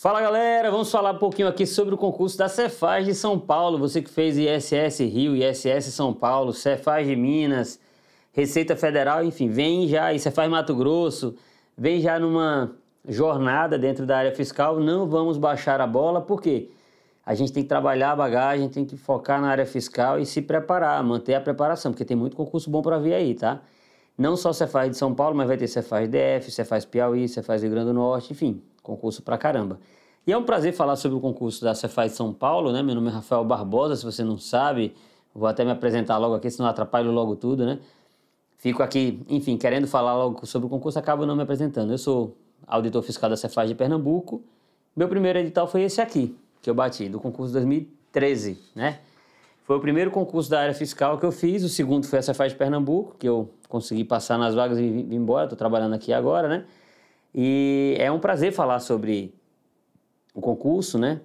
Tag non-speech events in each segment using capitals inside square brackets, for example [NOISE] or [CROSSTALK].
Fala galera, vamos falar um pouquinho aqui sobre o concurso da Cefaz de São Paulo. Você que fez ISS Rio, ISS São Paulo, Cefaz de Minas, Receita Federal, enfim, vem já, e Cefaz Mato Grosso, vem já numa jornada dentro da área fiscal. Não vamos baixar a bola, porque a gente tem que trabalhar a bagagem, tem que focar na área fiscal e se preparar, manter a preparação, porque tem muito concurso bom para vir aí, tá? Não só Cefaz de São Paulo, mas vai ter Cefaz DF, Cefaz Piauí, Cefaz Rio Grande do Norte, enfim, Concurso pra caramba. E é um prazer falar sobre o concurso da Cefaz São Paulo, né? Meu nome é Rafael Barbosa, se você não sabe, vou até me apresentar logo aqui, senão atrapalho logo tudo, né? Fico aqui, enfim, querendo falar logo sobre o concurso, acabo não me apresentando. Eu sou auditor fiscal da Cefaz de Pernambuco. Meu primeiro edital foi esse aqui, que eu bati, do concurso 2013, né? Foi o primeiro concurso da área fiscal que eu fiz, o segundo foi a Cefaz de Pernambuco, que eu consegui passar nas vagas e vim embora, estou trabalhando aqui agora, né? E é um prazer falar sobre o concurso, né?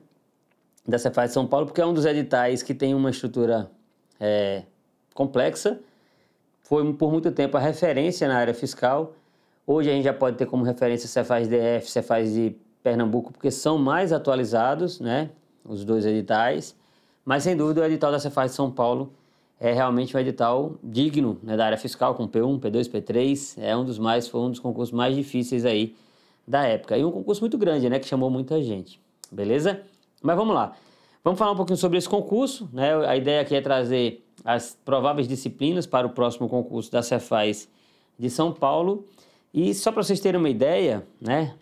Da Cefaz de São Paulo, porque é um dos editais que tem uma estrutura é, complexa. Foi por muito tempo a referência na área fiscal. Hoje a gente já pode ter como referência Cefaz DF, Cefaz de Pernambuco, porque são mais atualizados, né? Os dois editais. Mas sem dúvida o edital da Cefaz de São Paulo é realmente um edital digno né, da área fiscal, com P1, P2, P3, é um dos mais, foi um dos concursos mais difíceis aí da época. E um concurso muito grande, né, que chamou muita gente, beleza? Mas vamos lá. Vamos falar um pouquinho sobre esse concurso, né? A ideia aqui é trazer as prováveis disciplinas para o próximo concurso da Cefaz de São Paulo. E só para vocês terem uma ideia, né?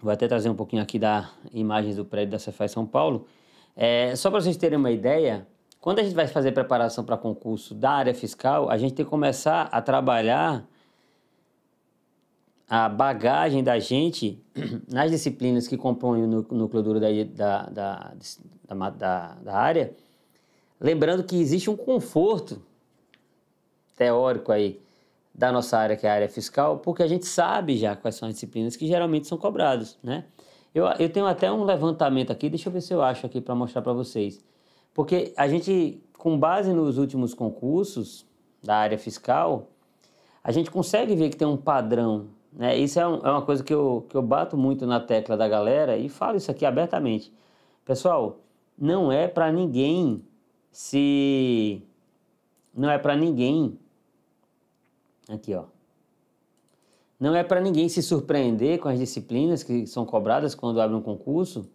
Vou até trazer um pouquinho aqui da imagem do prédio da Cefaz São Paulo. É, só para vocês terem uma ideia, quando a gente vai fazer preparação para concurso da área fiscal, a gente tem que começar a trabalhar a bagagem da gente [CLEARS THROAT] nas disciplinas que compõem o núcleo duro da, da, da, da, área, lembrando que existe um conforto teórico aí da nossa área, que é a área fiscal, porque a gente sabe já quais são as disciplinas que geralmente são cobradas, né? Eu, eu tenho até um levantamento aqui, deixa eu ver se eu acho aqui para mostrar para vocês. Porque a gente, com base nos últimos concursos da área fiscal, a gente consegue ver que tem um padrão. Né? Isso é, um, é uma coisa que eu, que eu bato muito na tecla da galera e falo isso aqui abertamente. Pessoal, não é para ninguém se. Não é para ninguém. Aqui, ó. Não é para ninguém se surpreender com as disciplinas que são cobradas quando abre um concurso,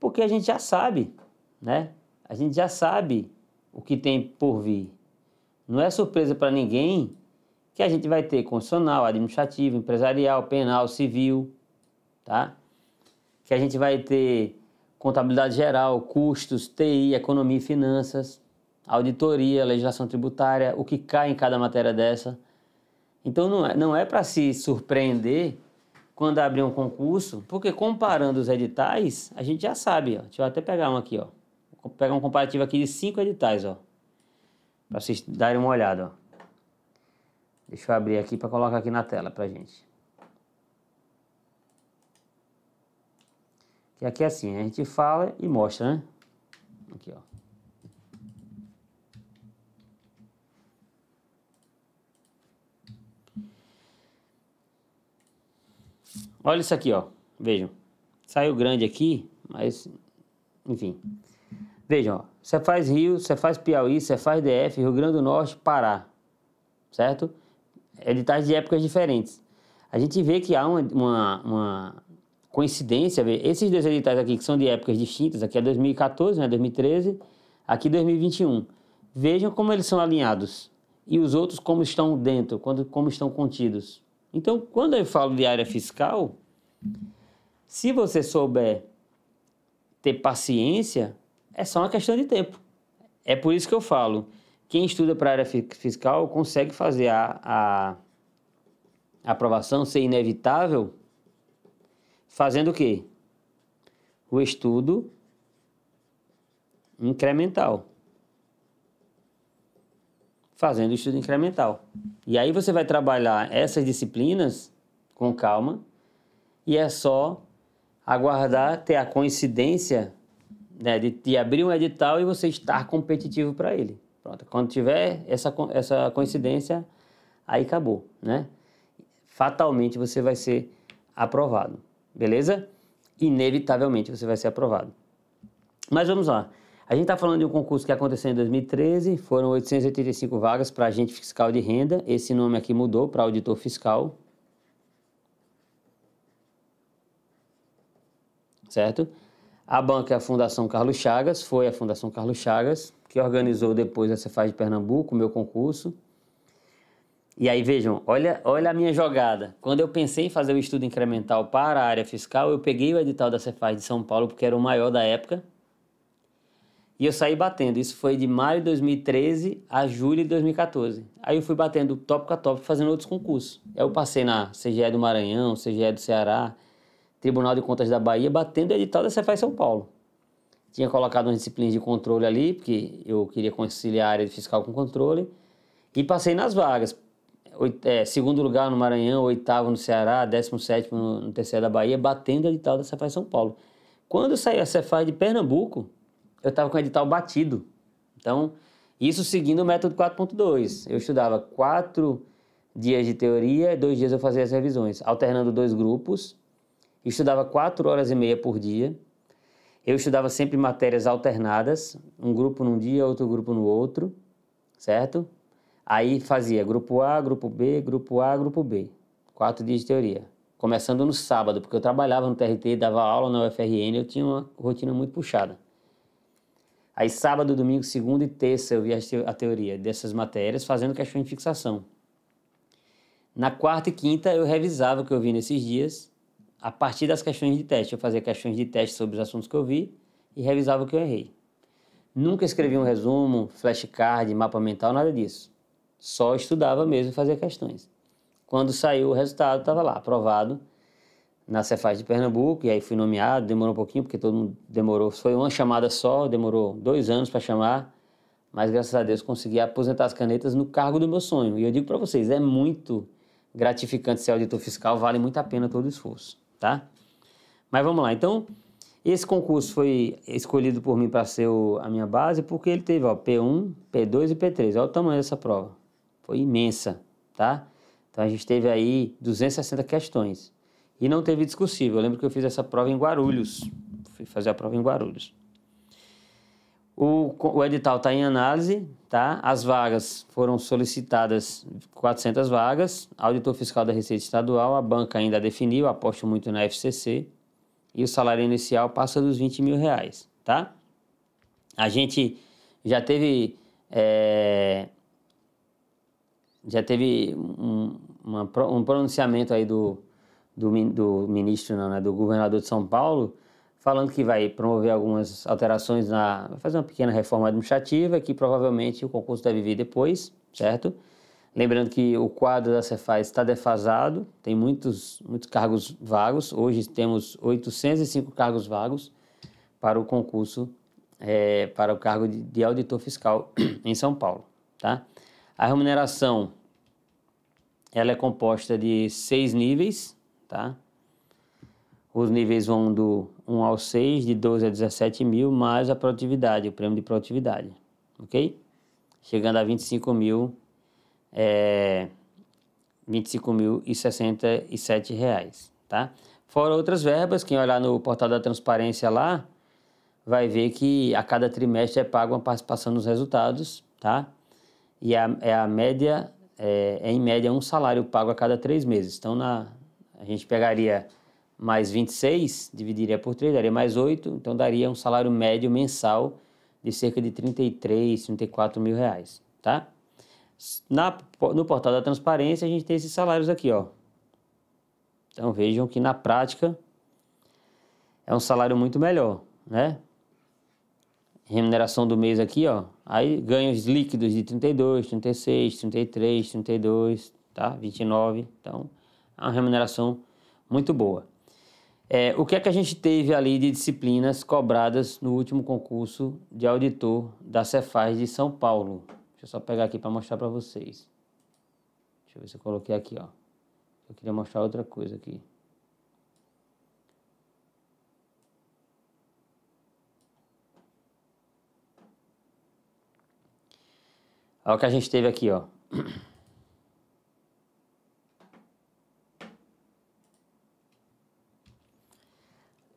porque a gente já sabe, né? a gente já sabe o que tem por vir. Não é surpresa para ninguém que a gente vai ter constitucional, administrativo, empresarial, penal, civil, tá? Que a gente vai ter contabilidade geral, custos, TI, economia e finanças, auditoria, legislação tributária, o que cai em cada matéria dessa. Então não é, não é para se surpreender quando abrir um concurso, porque comparando os editais, a gente já sabe, ó. Deixa eu até pegar um aqui, ó vou pegar um comparativo aqui de cinco editais, ó. Para vocês darem uma olhada, ó. Deixa eu abrir aqui para colocar aqui na tela pra gente. Que aqui é assim, a gente fala e mostra, né? Aqui, ó. Olha isso aqui, ó. Vejam. Saiu grande aqui, mas enfim. Vejam, você faz Rio, você faz Piauí, você faz DF, Rio Grande do Norte, Pará, certo? Editais de épocas diferentes. A gente vê que há uma, uma, uma coincidência, esses dois editais aqui que são de épocas distintas, aqui é 2014, né, 2013, aqui 2021. Vejam como eles são alinhados e os outros como estão dentro, quando, como estão contidos. Então, quando eu falo de área fiscal, se você souber ter paciência, é só uma questão de tempo. É por isso que eu falo, quem estuda para a área fiscal consegue fazer a, a, aprovação ser inevitável fazendo o quê? O estudo incremental. Fazendo o estudo incremental. E aí você vai trabalhar essas disciplinas com calma e é só aguardar ter a coincidência né, de, de abrir um edital e você estar competitivo para ele. Pronto, quando tiver essa, essa coincidência, aí acabou, né? Fatalmente você vai ser aprovado, beleza? Inevitavelmente você vai ser aprovado. Mas vamos lá. A gente está falando de um concurso que aconteceu em 2013, foram 885 vagas para agente fiscal de renda. Esse nome aqui mudou para auditor fiscal. Certo? A banca é a Fundação Carlos Chagas, foi a Fundação Carlos Chagas, que organizou depois a Cefaz de Pernambuco, o meu concurso. E aí vejam, olha, olha a minha jogada. Quando eu pensei em fazer o um estudo incremental para a área fiscal, eu peguei o edital da Cefaz de São Paulo, porque era o maior da época, e eu saí batendo. Isso foi de maio de 2013 a julho de 2014. Aí eu fui batendo tópico a tópico, fazendo outros concursos. Aí eu passei na CGE do Maranhão, CGE do Ceará, Tribunal de Contas da Bahia batendo o edital da Cefai São Paulo. Tinha colocado umas disciplinas de controle ali, porque eu queria conciliar a área de fiscal com controle, e passei nas vagas. é, segundo lugar no Maranhão, oitavo no Ceará, décimo sétimo no, no terceiro da Bahia, batendo o edital da Cefai São Paulo. Quando saiu a Cefai de Pernambuco, eu estava com o edital batido. Então, isso seguindo o método 4.2. Eu estudava quatro dias de teoria, dois dias eu fazia as revisões, alternando dois grupos estudava quatro horas e meia por dia. Eu estudava sempre matérias alternadas, um grupo num dia, outro grupo no outro, certo? Aí fazia grupo A, grupo B, grupo A, grupo B. Quatro dias de teoria. Começando no sábado, porque eu trabalhava no TRT, dava aula na UFRN, eu tinha uma rotina muito puxada. Aí sábado, domingo, segunda e terça eu via a teoria dessas matérias, fazendo questão de fixação. Na quarta e quinta eu revisava o que eu vi nesses dias a partir das questões de teste. Eu fazia questões de teste sobre os assuntos que eu vi e revisava o que eu errei. Nunca escrevi um resumo, flashcard, mapa mental, nada disso. Só estudava mesmo e fazia questões. Quando saiu o resultado, estava lá, aprovado na Cefaz de Pernambuco, e aí fui nomeado, demorou um pouquinho, porque todo mundo demorou, foi uma chamada só, demorou dois anos para chamar, mas graças a Deus consegui aposentar as canetas no cargo do meu sonho. E eu digo para vocês, é muito gratificante ser auditor fiscal, vale muito a pena todo o esforço tá? Mas vamos lá, então, esse concurso foi escolhido por mim para ser o, a minha base porque ele teve ó, P1, P2 e P3. Olha o tamanho dessa prova. Foi imensa, tá? Então a gente teve aí 260 questões. E não teve discursivo. Eu lembro que eu fiz essa prova em Guarulhos. Fui fazer a prova em Guarulhos. O, o edital está em análise, tá? As vagas foram solicitadas 400 vagas. Auditor fiscal da Receita Estadual, a banca ainda definiu, aposto muito na FCC. E o salário inicial passa dos 20 mil reais, tá? A gente já teve é, já teve um, uma, um pronunciamento aí do, do, do ministro, não, né, do governador de São Paulo, falando que vai promover algumas alterações na. Vai fazer uma pequena reforma administrativa que provavelmente o concurso deve vir depois, certo? Lembrando que o quadro da Cefaz está defasado, tem muitos, muitos cargos vagos. Hoje temos 805 cargos vagos para o concurso, é, para o cargo de, de auditor fiscal [CLEARS THROAT] em São Paulo. Tá? A remuneração ela é composta de seis níveis, tá? Os níveis vão do 1 ao 6, de 12 a 17 mil, mais a produtividade, o prêmio de produtividade, ok? Chegando a 25 mil, é, 25.067 reais, tá? Fora outras verbas, quem olhar no portal da transparência lá, vai ver que a cada trimestre é pago uma participação nos resultados, tá? E a, é a média, é, é, em média um salário pago a cada três meses. Então, na, a gente pegaria mais 26, dividiria por 3, daria mais 8, então daria um salário médio mensal de cerca de 33, 34 mil reais, tá? Na, no portal da transparência, a gente tem esses salários aqui, ó. Então vejam que na prática é um salário muito melhor, né? Remuneração do mês aqui, ó. Aí ganhos líquidos de 32, 36, 33, 32, tá? 29. Então, é uma remuneração muito boa. É, o que é que a gente teve ali de disciplinas cobradas no último concurso de auditor da Cefaz de São Paulo? Deixa eu só pegar aqui para mostrar para vocês. Deixa eu ver se eu coloquei aqui, ó. Eu queria mostrar outra coisa aqui. Olha o que a gente teve aqui, ó. [CLEARS THROAT]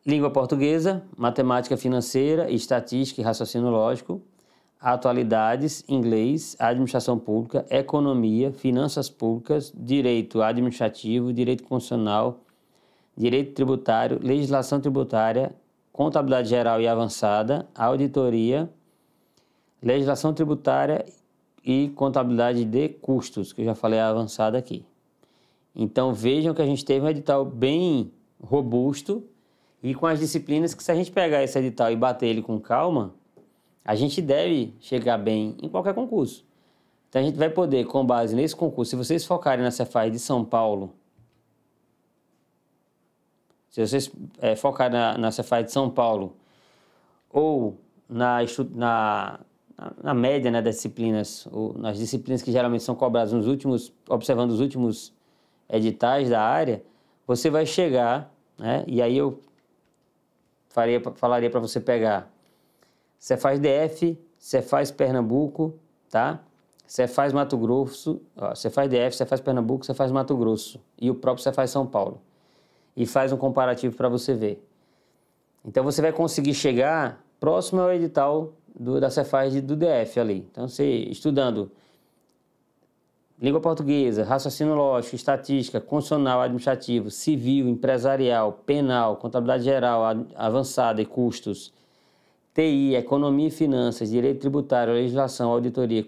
Língua portuguesa, matemática financeira, estatística e raciocínio lógico, atualidades, inglês, administração pública, economia, finanças públicas, direito administrativo, direito constitucional, direito tributário, legislação tributária, contabilidade geral e avançada, auditoria, legislação tributária e contabilidade de custos, que eu já falei avançada aqui. Então vejam que a gente teve um edital bem robusto e com as disciplinas que se a gente pegar esse edital e bater ele com calma, a gente deve chegar bem em qualquer concurso. Então a gente vai poder, com base nesse concurso, se vocês focarem na Cefaz de São Paulo, se vocês é, focarem na, na Cefaz de São Paulo ou na, na, na média né, das disciplinas, ou nas disciplinas que geralmente são cobradas nos últimos, observando os últimos editais da área, você vai chegar, né, e aí eu faria, falaria para você pegar Cefaz DF, Cefaz Pernambuco, tá? Cefaz Mato Grosso, ó, Cefaz DF, Cefaz Pernambuco, Cefaz Mato Grosso e o próprio Cefaz São Paulo. E faz um comparativo para você ver. Então você vai conseguir chegar próximo ao edital do, da Cefaz do DF ali. Então você estudando língua portuguesa, raciocínio lógico, estatística, constitucional, administrativo, civil, empresarial, penal, contabilidade geral, avançada e custos, TI, economia e finanças, direito tributário, legislação, auditoria,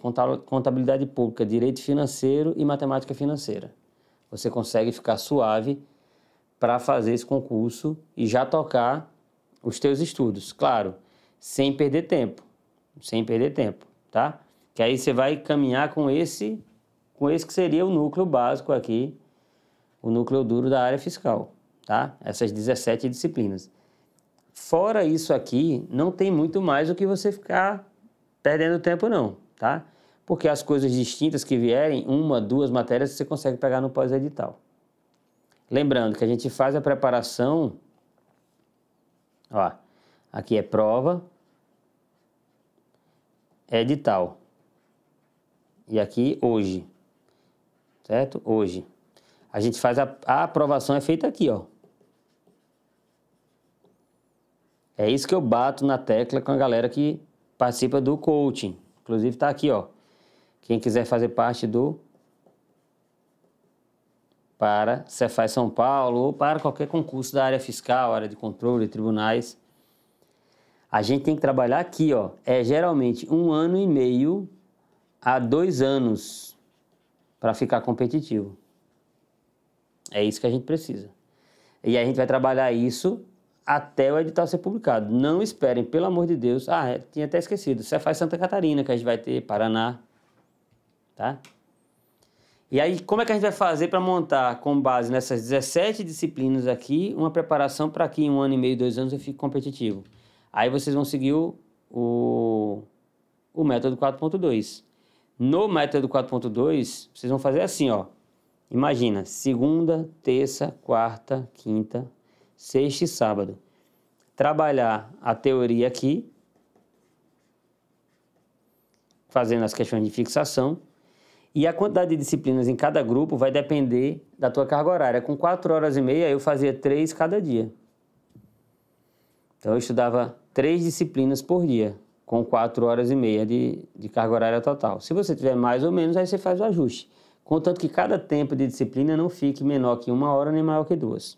contabilidade pública, direito financeiro e matemática financeira. Você consegue ficar suave para fazer esse concurso e já tocar os teus estudos, claro, sem perder tempo, sem perder tempo, tá? Que aí você vai caminhar com esse com esse que seria o núcleo básico aqui, o núcleo duro da área fiscal, tá? Essas 17 disciplinas. Fora isso aqui, não tem muito mais o que você ficar perdendo tempo não, tá? Porque as coisas distintas que vierem, uma, duas matérias, você consegue pegar no pós-edital. Lembrando que a gente faz a preparação, ó, aqui é prova, é edital. E aqui hoje, certo? Hoje. A gente faz a, a aprovação é feita aqui, ó. É isso que eu bato na tecla com a galera que participa do coaching. Inclusive está aqui, ó. Quem quiser fazer parte do para Cefaz São Paulo ou para qualquer concurso da área fiscal, área de controle, tribunais, a gente tem que trabalhar aqui, ó. É geralmente um ano e meio a dois anos para ficar competitivo. É isso que a gente precisa. E a gente vai trabalhar isso até o edital ser publicado. Não esperem, pelo amor de Deus. Ah, é, tinha até esquecido. Você faz Santa Catarina, que a gente vai ter, Paraná. Tá? E aí, como é que a gente vai fazer para montar, com base nessas 17 disciplinas aqui, uma preparação para que em um ano e meio, dois anos eu fique competitivo? Aí vocês vão seguir o, o, o método 4.2. No método 4.2, vocês vão fazer assim, ó. Imagina, segunda, terça, quarta, quinta, sexta e sábado. Trabalhar a teoria aqui, fazendo as questões de fixação, e a quantidade de disciplinas em cada grupo vai depender da tua carga horária. Com quatro horas e meia, eu fazia três cada dia. Então, eu estudava três disciplinas por dia com 4 horas e meia de, de carga horária total. Se você tiver mais ou menos, aí você faz o ajuste, contanto que cada tempo de disciplina não fique menor que uma hora nem maior que duas.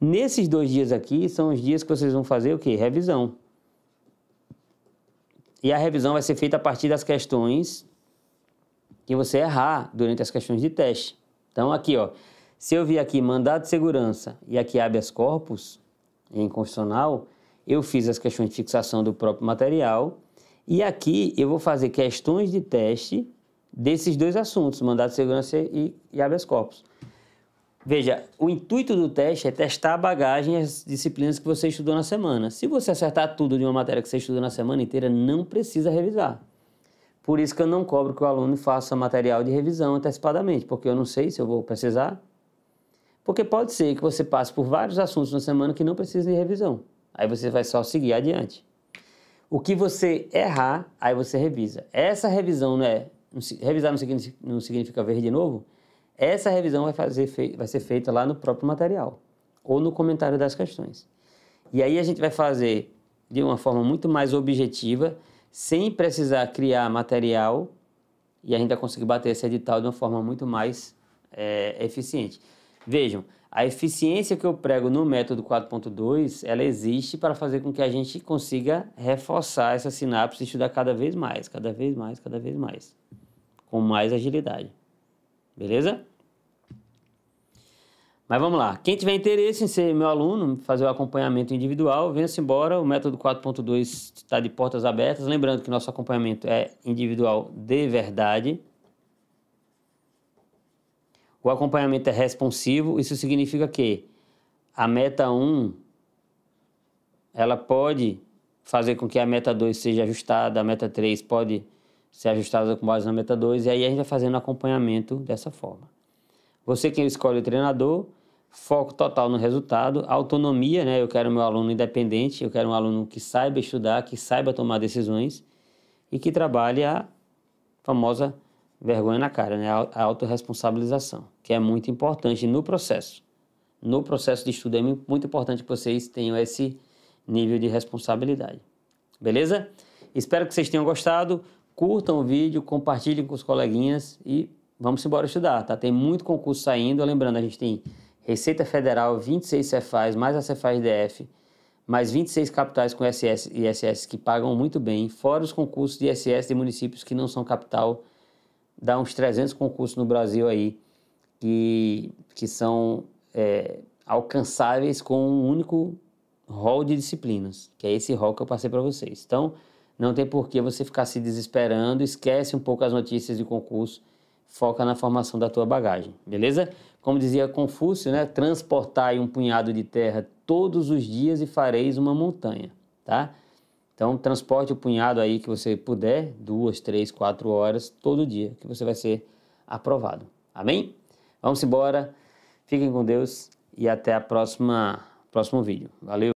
Nesses dois dias aqui são os dias que vocês vão fazer o quê? Revisão. E a revisão vai ser feita a partir das questões que você errar durante as questões de teste. Então aqui, ó, se eu vir aqui mandado de segurança e aqui habeas corpus em constitucional, eu fiz as questões de fixação do próprio material. E aqui eu vou fazer questões de teste desses dois assuntos, mandado de segurança e, e habeas corpus. Veja, o intuito do teste é testar a bagagem e as disciplinas que você estudou na semana. Se você acertar tudo de uma matéria que você estudou na semana inteira, não precisa revisar. Por isso que eu não cobro que o aluno faça material de revisão antecipadamente, porque eu não sei se eu vou precisar. Porque pode ser que você passe por vários assuntos na semana que não precisem de revisão aí você vai só seguir adiante. O que você errar, aí você revisa. Essa revisão não é. Revisar não significa, não significa ver de novo. Essa revisão vai, fazer, vai ser feita lá no próprio material ou no comentário das questões. E aí a gente vai fazer de uma forma muito mais objetiva, sem precisar criar material, e ainda conseguir bater esse edital de uma forma muito mais é, eficiente. Vejam, a eficiência que eu prego no método 4.2, ela existe para fazer com que a gente consiga reforçar essa sinapse e estudar cada vez mais, cada vez mais, cada vez mais, com mais agilidade. Beleza? Mas vamos lá. Quem tiver interesse em ser meu aluno, fazer o acompanhamento individual, venha-se embora. O método 4.2 está de portas abertas. Lembrando que nosso acompanhamento é individual de verdade. O acompanhamento é responsivo, isso significa que a meta 1 ela pode fazer com que a meta 2 seja ajustada, a meta 3 pode ser ajustada com base na meta 2, e aí a gente vai fazendo acompanhamento dessa forma. Você quem escolhe o treinador, foco total no resultado, autonomia, né? Eu quero meu aluno independente, eu quero um aluno que saiba estudar, que saiba tomar decisões e que trabalhe a famosa vergonha na cara, né? A autorresponsabilização, que é muito importante no processo. No processo de estudo é muito importante que vocês tenham esse nível de responsabilidade. Beleza? Espero que vocês tenham gostado. Curtam o vídeo, compartilhem com os coleguinhas e vamos embora estudar, tá? Tem muito concurso saindo. Lembrando, a gente tem Receita Federal, 26 Cefaz, mais a Cefaz DF, mais 26 capitais com SS e ISS que pagam muito bem, fora os concursos de ISS de municípios que não são capital dá uns 300 concursos no Brasil aí que, que são é, alcançáveis com um único rol de disciplinas, que é esse rol que eu passei para vocês. Então, não tem por que você ficar se desesperando, esquece um pouco as notícias de concurso, foca na formação da tua bagagem, beleza? Como dizia Confúcio, né? Transportai um punhado de terra todos os dias e fareis uma montanha, tá? Então, transporte o punhado aí que você puder, duas, três, quatro horas, todo dia, que você vai ser aprovado. Amém? Vamos embora. Fiquem com Deus e até a próxima próximo vídeo. Valeu!